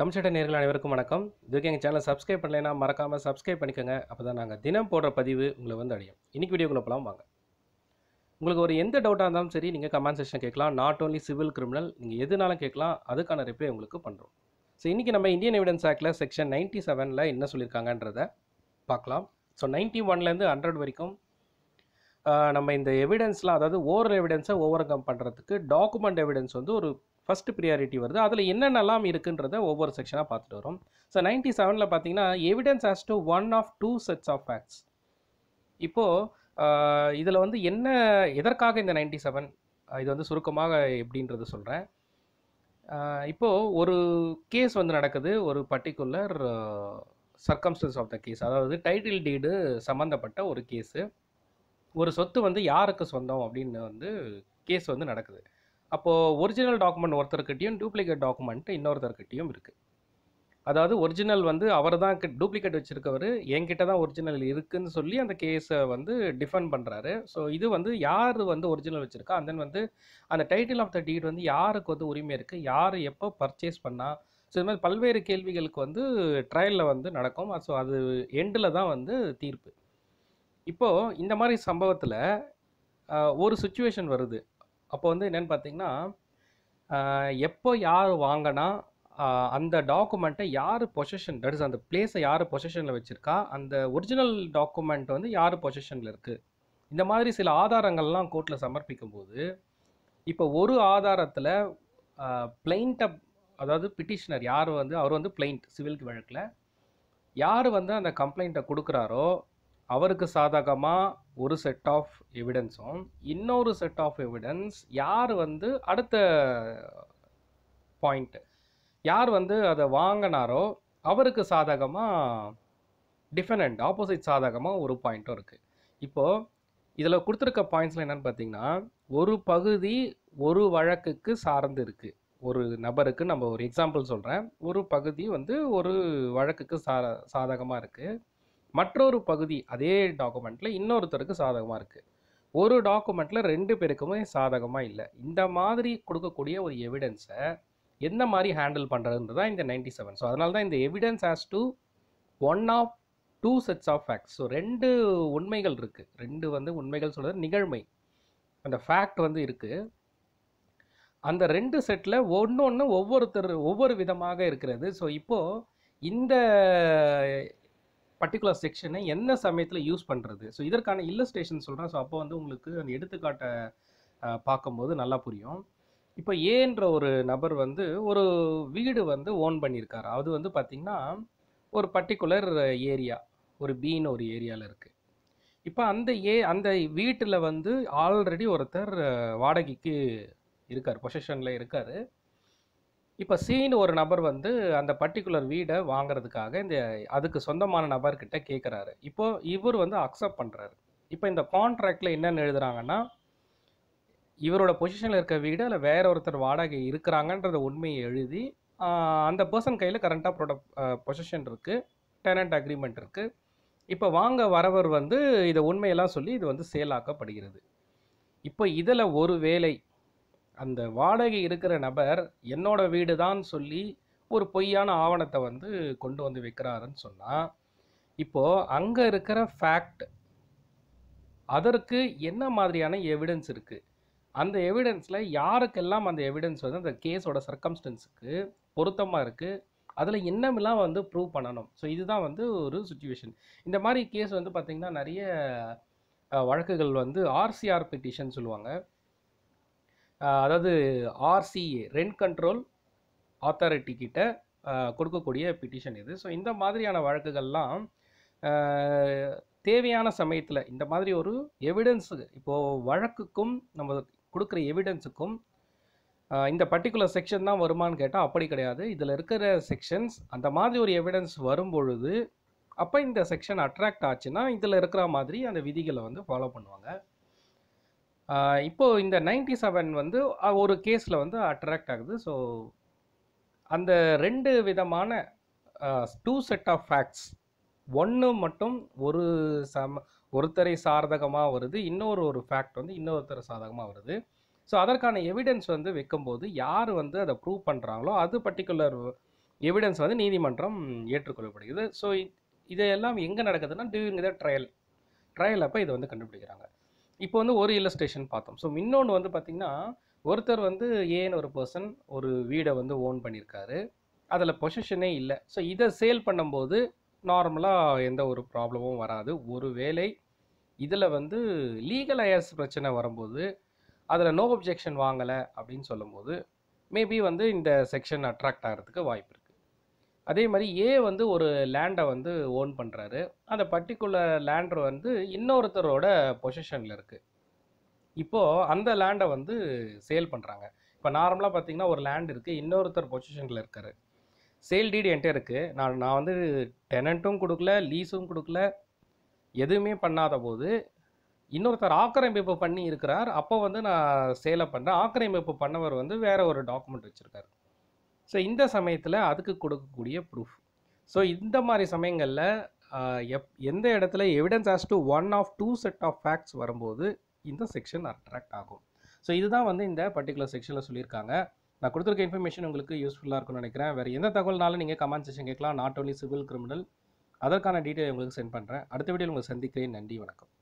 தமிழ்ச்சட்ட நேர்கள் அனைவருக்கும் வணக்கம் இதுக்கு எங்கள் சேனல் சப்ஸ்கிரைப் பண்ணலைன்னா மறக்காமல் சப்ஸ்கிரைப் பண்ணிக்கோங்க அப்போ தான் நாங்கள் தினம் போடுற பதிவு உங்களை வந்து அடையும் இன்றைக்கி வீடியோக்குள்ளே போகலாம் வாங்க உங்களுக்கு ஒரு எந்த டவுட்டாக இருந்தாலும் சரி நீங்கள் கமெண்ட் செக்ஷன் கேட்கலாம் நாட் ஓன்லி சிவில் கிரிமினல் நீங்கள் எதுனாலும் கேட்கலாம் அதுக்கான ரிப்ளை உங்களுக்கு பண்ணுறோம் ஸோ இன்றைக்கி நம்ம இந்தியன் எவிடன்ஸ் ஆக்டில் செக்ஷன் நைன்ட்டி செவனில் என்ன சொல்லியிருக்காங்கன்றதை பார்க்கலாம் ஸோ நைன்ட்டி ஒன்லேருந்து ஹண்ட்ரட் வரைக்கும் நம்ம இந்த எவிடன்ஸ்லாம் அதாவது ஓவர் எவிடன்ஸை ஓவர் கம் பண்ணுறதுக்கு டாக்குமெண்ட் எவிடன்ஸ் வந்து ஒரு ஃபஸ்ட்டு ப்ரியாரிட்டி வருது அதில் என்னென்னலாம் இருக்குன்றத ஒவ்வொரு செக்ஷனாக பார்த்துட்டு வரும் ஸோ நைன்டி செவனில் பார்த்தீங்கன்னா evidence as to one of two sets of facts இப்போது இதில் வந்து என்ன எதற்காக இந்த நைன்டி செவன் இது வந்து சுருக்கமாக எப்படின்றது சொல்கிறேன் இப்போது ஒரு கேஸ் வந்து நடக்குது ஒரு particular circumstance of the case அதாவது டைட்டில் டீடு சம்மந்தப்பட்ட ஒரு கேஸு ஒரு சொத்து வந்து யாருக்கு சொந்தம் அப்படின்னு வந்து கேஸ் வந்து நடக்குது அப்போது ஒரிஜினல் டாக்குமெண்ட் ஒருத்தர்கிட்டையும் டூப்ளிகேட் டாக்குமெண்ட் இன்னொருத்தர்கிட்டையும் இருக்குது அதாவது ஒரிஜினல் வந்து அவர் தான் டூப்ளிகேட் வச்சுருக்கவர் என்கிட்ட தான் ஒரிஜினல் இருக்குதுன்னு சொல்லி அந்த கேஸை வந்து டிஃபெண்ட் பண்ணுறாரு ஸோ இது வந்து யார் வந்து ஒரிஜினல் வச்சுருக்கா அண்ட் தென் வந்து அந்த டைட்டில் ஆஃப் த டீட் வந்து யாருக்கு வந்து உரிமை இருக்குது யார் எப்போ பர்ச்சேஸ் பண்ணால் ஸோ இது மாதிரி பல்வேறு கேள்விகளுக்கு வந்து ட்ரையலில் வந்து நடக்கும் ஸோ அது எண்டில் தான் வந்து தீர்ப்பு இப்போது இந்த மாதிரி சம்பவத்தில் ஒரு சுச்சுவேஷன் வருது அப்போ வந்து என்னென்னு பார்த்தீங்கன்னா எப்போ யார் வாங்கினா அந்த டாக்குமெண்ட்டை யார் பொசிஷன் தட் இஸ் அந்த பிளேஸை யார் பொசிஷனில் வச்சுருக்கா அந்த ஒரிஜினல் டாக்குமெண்ட் வந்து யார் பொசிஷனில் இருக்குது இந்த மாதிரி சில ஆதாரங்கள்லாம் கோர்ட்டில் சமர்ப்பிக்கும் போது இப்போ ஒரு ஆதாரத்தில் பிளைண்ட்டை அதாவது பிட்டிஷனர் யார் வந்து அவர் வந்து பிளைண்ட் சிவில் வழக்கில் யார் வந்து அந்த கம்ப்ளைண்ட்டை கொடுக்குறாரோ அவருக்கு சாதகமாக ஒரு செட் ஆஃப் எவிடன்ஸும் இன்னொரு செட் ஆஃப் எவிடன்ஸ் யார் வந்து அடுத்த பாயிண்ட்டு யார் வந்து அதை வாங்கினாரோ அவருக்கு சாதகமாக டிஃபனண்ட் ஆப்போசிட் சாதகமாக ஒரு பாயிண்ட்டும் இருக்குது இப்போது இதில் கொடுத்துருக்க பாயிண்ட்ஸில் என்னென்னு பார்த்தீங்கன்னா ஒரு பகுதி ஒரு வழக்குக்கு சார்ந்து இருக்குது ஒரு நபருக்கு நம்ம ஒரு எக்ஸாம்பிள் சொல்கிறேன் ஒரு பகுதி வந்து ஒரு வழக்குக்கு சா சாதகமாக இருக்குது மற்றொரு பகுதி அதே டாக்குமெண்ட்டில் இன்னொருத்தருக்கு சாதகமாக இருக்குது ஒரு டாக்குமெண்ட்டில் ரெண்டு பேருக்குமே சாதகமாக இல்லை இந்த மாதிரி கொடுக்கக்கூடிய ஒரு எவிடன்ஸை எந்த மாதிரி ஹேண்டில் பண்ணுறதுன்றது தான் இந்த நைன்டி செவன் ஸோ அதனால தான் இந்த evidence as to one of two sets of facts so ரெண்டு உண்மைகள் இருக்குது ரெண்டு வந்து உண்மைகள் சொல்கிறது நிகழ்மை அந்த ஃபேக்ட் வந்து இருக்குது அந்த ரெண்டு செட்டில் ஒன்று ஒன்று ஒவ்வொருத்தர் ஒவ்வொரு விதமாக இருக்கிறது ஸோ இப்போது இந்த பர்டிகுலர் செக்ஷனை என்ன சமயத்தில் யூஸ் பண்ணுறது ஸோ இதற்கான இல்லஸ்ட்ரேஷன் சொல்கிறேன் ஸோ அப்போ வந்து உங்களுக்கு அந்த எடுத்துக்காட்டை பார்க்கும்போது நல்லா புரியும் இப்போ ஏன்ற ஒரு நபர் வந்து ஒரு வீடு வந்து ஓன் பண்ணியிருக்கார் அது வந்து பார்த்திங்கன்னா ஒரு பர்டிகுலர் ஏரியா ஒரு பீன் ஒரு ஏரியாவில் இருக்குது இப்போ அந்த ஏ அந்த வீட்டில் வந்து ஆல்ரெடி ஒருத்தர் வாடகைக்கு இருக்கார் பொசிஷனில் இருக்கார் இப்போ சீனு ஒரு நபர் வந்து அந்த பர்டிகுலர் வீடை வாங்குறதுக்காக இந்த அதுக்கு சொந்தமான நபர்கிட்ட கேட்குறாரு இப்போ இவர் வந்து அக்செப்ட் பண்ணுறாரு இப்போ இந்த கான்ட்ராக்டில் என்னென்னு எழுதுறாங்கன்னா இவரோட பொசிஷனில் இருக்க வீடு அதில் வேற ஒருத்தர் வாடகை இருக்கிறாங்கன்றத உண்மையை எழுதி அந்த பர்சன் கையில் கரண்ட்டாக ப்ரொடக்ட் பொசிஷன் இருக்குது டெனண்ட் அக்ரிமெண்ட் இருக்குது இப்போ வாங்க வரவர் வந்து இதை உண்மையெல்லாம் சொல்லி இது வந்து சேலாக்கப்படுகிறது இப்போ இதில் ஒரு வேலை அந்த வாடகை இருக்கிற நபர் என்னோட வீடு தான் சொல்லி ஒரு பொய்யான ஆவணத்தை வந்து கொண்டு வந்து வைக்கிறாருன்னு சொன்னால் இப்போது அங்கே இருக்கிற ஃபேக்ட் அதற்கு என்ன மாதிரியான எவிடன்ஸ் இருக்குது அந்த எவிடன்ஸில் யாருக்கெல்லாம் அந்த எவிடன்ஸ் வந்து அந்த கேஸோட சர்க்கம்ஸ்டன்ஸுக்கு பொருத்தமாக இருக்குது அதில் என்னமெல்லாம் வந்து ப்ரூவ் பண்ணணும் ஸோ இதுதான் வந்து ஒரு சுச்சுவேஷன் இந்த மாதிரி கேஸ் வந்து பார்த்திங்கன்னா நிறைய வழக்குகள் வந்து ஆர்சிஆர் பெட்டிஷன் சொல்லுவாங்க அதாவது ஆர்சிஏ ரென்ட் கண்ட்ரோல் அத்தாரிட்டி கிட்ட கொடுக்கக்கூடிய பிட்டிஷன் இது ஸோ இந்த மாதிரியான வழக்குகள்லாம் தேவையான சமயத்தில் இந்த மாதிரி ஒரு எவிடன்ஸு இப்போது வழக்குக்கும் நம்ம கொடுக்குற எவிடன்ஸுக்கும் இந்த பர்டிகுலர் செக்ஷன் தான் வருமானு கேட்டால் அப்படி கிடையாது இதில் இருக்கிற செக்ஷன்ஸ் அந்த மாதிரி ஒரு எவிடன்ஸ் வரும் பொழுது அப்போ இந்த செக்ஷன் அட்ராக்ட் ஆச்சுன்னா இதில் இருக்கிற மாதிரி அந்த விதிகளை வந்து ஃபாலோ பண்ணுவாங்க இப்போது இந்த நைன்டி செவன் வந்து ஒரு கேஸில் வந்து அட்ராக்ட் ஆகுது ஸோ அந்த ரெண்டு விதமான டூ செட் ஆஃப் ஃபேக்ட்ஸ் ஒன்று மட்டும் ஒரு சம ஒருத்தரை சாதகமாக வருது இன்னொரு ஒரு ஃபேக்ட் வந்து இன்னொருத்தரை சாதகமாக வருது ஸோ அதற்கான எவிடன்ஸ் வந்து வைக்கும்போது யார் வந்து அதை ப்ரூவ் பண்ணுறாங்களோ அது பர்டிகுலர் எவிடன்ஸ் வந்து நீதிமன்றம் ஏற்றுக்கொள்ளப்படுகிறது ஸோ இதையெல்லாம் எங்கே நடக்குதுன்னா டியூரிங் த ட்ரையல் ட்ரையல் அப்போ இதை வந்து கண்டுபிடிக்கிறாங்க இப்போ வந்து ஒரு இல்லஸ்ட்ரேஷன் பார்த்தோம் ஸோ இன்னொன்று வந்து பார்த்திங்கன்னா ஒருத்தர் வந்து ஏன்னு ஒரு பர்சன் ஒரு வீடை வந்து ஓன் பண்ணியிருக்காரு அதில் பொசிஷனே இல்லை ஸோ இதை சேல் பண்ணும்போது நார்மலாக எந்த ஒரு ப்ராப்ளமும் வராது ஒரு வேலை இதில் வந்து லீகல் அயர்ஸ் பிரச்சனை வரும்போது அதில் நோ அப்ஜெக்ஷன் வாங்கலை அப்படின்னு சொல்லும்போது மேபி வந்து இந்த செக்ஷன் அட்ராக்ட் ஆகிறதுக்கு வாய்ப்பு இருக்குது அதே மாதிரி ஏ வந்து ஒரு லேண்டை வந்து ஓன் பண்ணுறாரு அந்த பர்டிகுலர் லேண்டர் வந்து இன்னொருத்தரோட பொசிஷனில் இருக்குது இப்போது அந்த லேண்டை வந்து சேல் பண்ணுறாங்க இப்போ நார்மலாக பார்த்தீங்கன்னா ஒரு லேண்ட் இருக்குது இன்னொருத்தர் பொசிஷனில் இருக்கார் சேல் டீடு என்கிட்ட இருக்குது நான் நான் வந்து டெனண்ட்டும் கொடுக்கல லீஸும் கொடுக்கல எதுவுமே பண்ணாத போது இன்னொருத்தர் ஆக்கிரமிப்பு பண்ணி இருக்கிறார் அப்போ வந்து நான் சேலை பண்ணுறேன் ஆக்கிரமிப்பு பண்ணவர் வந்து வேறு ஒரு டாக்குமெண்ட் வச்சுருக்காரு ஸோ இந்த சமயத்தில் அதுக்கு கொடுக்கக்கூடிய ப்ரூஃப் ஸோ இந்த மாதிரி சமயங்களில் எப் எந்த இடத்துல evidence as to one of two set of facts வரும்போது இந்த செக்ஷன் அட்ராக்ட் ஆகும் ஸோ இதுதான் வந்து இந்த பர்டிகுலர் செக்ஷனில் சொல்லியிருக்காங்க நான் கொடுத்துருக்க இன்ஃபர்மேஷன் உங்களுக்கு யூஸ்ஃபுல்லாக இருக்கும்னு நினைக்கிறேன் வேறு எந்த தகவல்னாலும் நீங்கள் கமெண்ட் செக்ஷன் கேட்கலாம் நாட் ஓன்லி சிவில் கிரிமினல் அதற்கான டீட்டெயில் உங்களுக்கு சென்ட் பண்ணுறேன் அடுத்த வீடியோ உங்களுக்கு சந்திக்கிறேன் நன்றி வணக்கம்